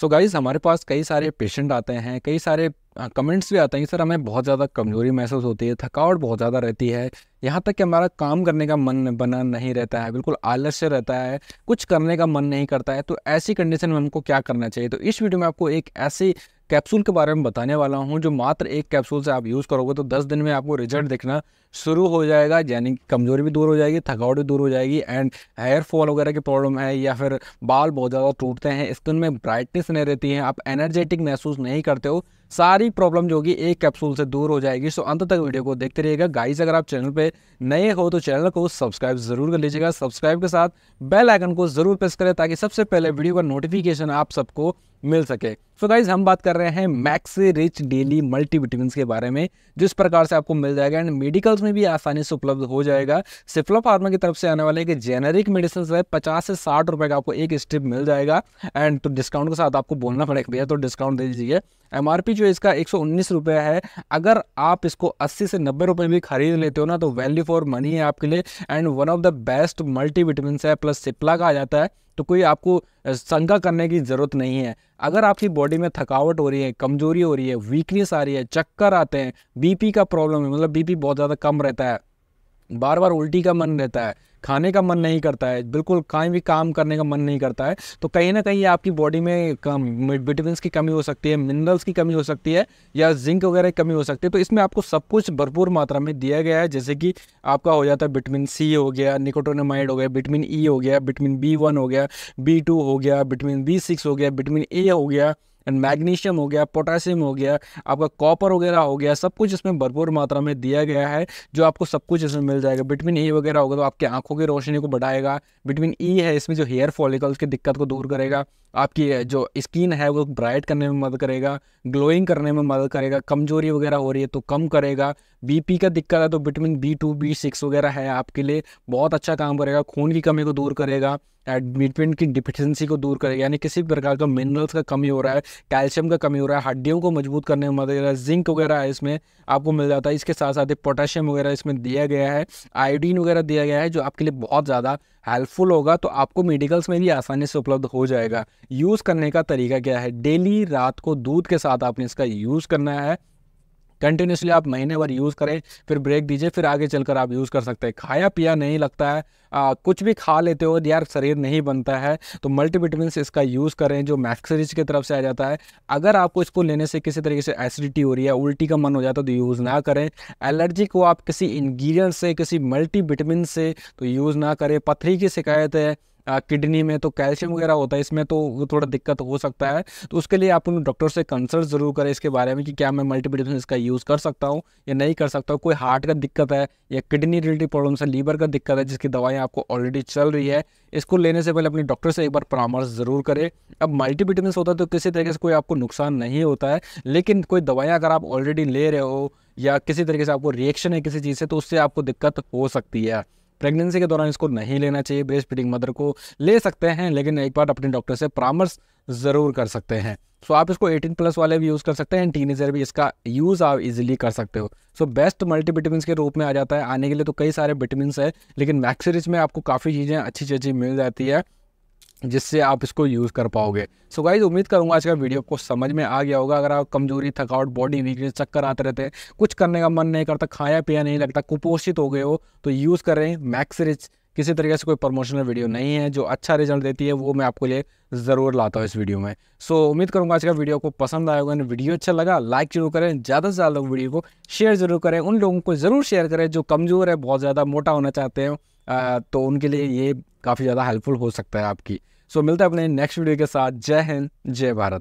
सो so guys हमारे पास कई सारे पेशेंट आते हैं कई सारे कमेंट्स भी आते हैं कि सर हमें बहुत ज़्यादा कमज़ोरी महसूस होती है थकावट बहुत ज़्यादा रहती है यहाँ तक कि हमारा काम करने का मन बना नहीं रहता है बिल्कुल आलस्य रहता है कुछ करने का मन नहीं करता है तो ऐसी कंडीशन में हमको क्या करना चाहिए तो इस वीडियो में आपको एक ऐसी कैप्सूल के बारे में बताने वाला हूँ जो मात्र एक कैप्सूल से आप यूज़ करोगे तो 10 दिन में आपको रिजल्ट देखना शुरू हो जाएगा यानी कमज़ोरी भी दूर हो जाएगी थकावट भी दूर हो जाएगी एंड हेयर फॉल वगैरह की प्रॉब्लम है या फिर बाल बहुत ज़्यादा टूटते हैं स्किन में ब्राइटनेस नहीं रहती है आप एनर्जेटिक महसूस नहीं करते हो सारी प्रॉब्लम जो होगी एक कैप्सूल से दूर हो जाएगी सो अंत तक वीडियो को देखते रहिएगा गाइस अगर आप चैनल पे नए हो तो चैनल को सब्सक्राइब जरूर कर लीजिएगा सब्सक्राइब के साथ बेल आइकन को जरूर प्रेस करें ताकि सबसे पहले वीडियो का नोटिफिकेशन आप सबको मिल सके सो so गाइज हम बात कर रहे हैं मैक्स रिच डेली मल्टीविटामिन के बारे में जिस प्रकार से आपको मिल जाएगा एंड मेडिकल्स में भी आसानी से उपलब्ध हो जाएगा सिफ्लो फार्मा की तरफ से आने वाले कि जेनरिक मेडिसिन है पचास से साठ रुपए का आपको एक स्ट्रिप मिल जाएगा एंड तो डिस्काउंट के साथ आपको बोलना पड़ेगा भैया तो डिस्काउंट दे दीजिए एम जो इसका एक रुपया है अगर आप इसको अस्सी से नब्बे रुपये भी खरीद लेते हो ना तो वैल्यू फॉर मनी है आपके लिए and one of the best multivitamin है प्लस सिप्ला का आ जाता है तो कोई आपको शंका करने की ज़रूरत नहीं है अगर आपकी बॉडी में थकावट हो रही है कमजोरी हो रही है वीकनेस आ रही है चक्कर आते हैं बीपी का प्रॉब्लम है मतलब बीपी बहुत ज़्यादा कम रहता है बार बार उल्टी का मन रहता है खाने का मन नहीं करता है बिल्कुल कहीं भी काम करने का मन नहीं करता है तो कहीं ना कहीं आपकी बॉडी में कम विटामिन की कमी हो सकती है मिनरल्स की कमी हो सकती है या जिंक वगैरह की कमी हो सकती है तो इसमें आपको सब कुछ भरपूर मात्रा में दिया गया है जैसे कि आपका हो जाता है विटामिन सी हो गया निकोटोनमाइड हो गया विटामिन ई e हो गया विटामिन बी वन हो गया बी टू हो गया विटामिन बी सिक्स हो गया विटामिन ए हो गया एंड मैग्नीशियम हो गया पोटासियम हो गया आपका कॉपर वगैरह हो गया सब कुछ इसमें भरपूर मात्रा में दिया गया है जो आपको सब कुछ इसमें मिल जाएगा विटामिन ई e वगैरह होगा तो आपकी आंखों की रोशनी को बढ़ाएगा विटामिन ई e है इसमें जो हेयर फॉलिकल्स की दिक्कत को दूर करेगा आपकी जो स्किन है वो ब्राइट करने में मदद करेगा ग्लोइंग करने में मदद करेगा कमजोरी वगैरह हो रही है तो कम करेगा बीपी का दिक्कत है तो vitamin B two B six वगैरह है आपके लिए बहुत अच्छा काम करेगा खून की कमी को दूर करेगा एडमिटमेंट की डिफिशेंसी को दूर करेगा यानी किसी भी प्रकार का मिनरल्स का कमी हो रहा है कैल्शियम का कमी हो रहा है हड्डियों को मजबूत करने में मदद करेगा जिंक वगैरह है इसमें आपको मिल जाता है इसके साथ साथ पोटेशियम वगैरह इसमें दिया गया है आयोडीन वगैरह दिया गया है जो आपके लिए बहुत ज़्यादा हेल्पफुल होगा तो आपको मेडिकल्स में भी आसानी से उपलब्ध हो जाएगा यूज़ करने का तरीका क्या है डेली रात को दूध के साथ आपने इसका यूज़ करना है कंटिन्यूसली आप महीने भर यूज़ करें फिर ब्रेक दीजिए फिर आगे चलकर आप यूज़ कर सकते हैं खाया पिया नहीं लगता है आ, कुछ भी खा लेते हो यार शरीर नहीं बनता है तो मल्टीविटामस इसका यूज़ करें जो मैक्सरीज की तरफ से आ जाता है अगर आपको इसको लेने से किसी तरीके से एसिडिटी हो रही है उल्टी का मन हो जाता है तो यूज़ ना करें एलर्जी को आप किसी इन्ग्रीडियंट से किसी मल्टीविटामिन से तो यूज़ ना करें पथरी की शिकायत है किडनी में तो कैल्शियम वगैरह होता है इसमें तो वो थोड़ा दिक्कत हो सकता है तो उसके लिए आप उन डॉक्टर से कंसल्ट ज़रूर करें इसके बारे में कि क्या मैं मल्टीपीडियन इसका यूज़ कर सकता हूँ या नहीं कर सकता हूँ कोई हार्ट का दिक्कत है या किडनी रिलेटेड प्रॉब्लम है लीवर का दिक्कत है जिसकी दवाएँ आपको ऑलरेडी चल रही है इसको लेने से पहले अपने डॉक्टर से एक बार परामर्श ज़रूर करें अब मल्टीविटामिन होता है तो किसी तरीके से कोई आपको नुकसान नहीं होता है लेकिन कोई दवाएँ अगर आप ऑलरेडी ले रहे हो या किसी तरीके से आपको रिएक्शन है किसी चीज़ से तो उससे आपको दिक्कत हो सकती है प्रेगनेंसी के दौरान इसको नहीं लेना चाहिए ब्रेस्ट फीडिंग मदर को ले सकते हैं लेकिन एक बार अपने डॉक्टर से परामर्श ज़रूर कर सकते हैं सो so, आप इसको 18 प्लस वाले भी यूज़ कर सकते हैं टीनेजर भी इसका यूज़ आप इजीली कर सकते हो सो बेस्ट मल्टी विटामिन के रूप में आ जाता है आने के लिए तो कई सारे विटामिन है लेकिन मैक्सरिज में आपको काफ़ी चीज़ें अच्छी चीज़ें मिल जाती है जिससे आप इसको यूज़ कर पाओगे सो गाइज उम्मीद करूँगा आज का वीडियो को समझ में आ गया होगा अगर आप कमजोरी थकावट बॉडी वीकनेस चक्कर आते रहते हैं कुछ करने का मन नहीं करता खाया पिया नहीं लगता कुपोषित हो गए हो तो यूज़ करें मैक्स रिच किसी तरीके से कोई प्रमोशनल वीडियो नहीं है जो अच्छा रिजल्ट देती है वो मैं आपको लिए ज़रूर लाता हूँ इस वीडियो में सो so, उम्मीद करूँगा आज का वीडियो को पसंद आया होगा वीडियो अच्छा लगा लाइक जरूर करें ज़्यादा से ज़्यादा लोग वीडियो को शेयर जरूर करें उन लोगों को ज़रूर शेयर करें जो कमज़ोर है बहुत ज़्यादा मोटा होना चाहते हैं तो उनके लिए ये काफ़ी ज़्यादा हेल्पफुल हो सकता है आपकी सो मिलते हैं अपने नेक्स्ट वीडियो के साथ जय हिंद जय भारत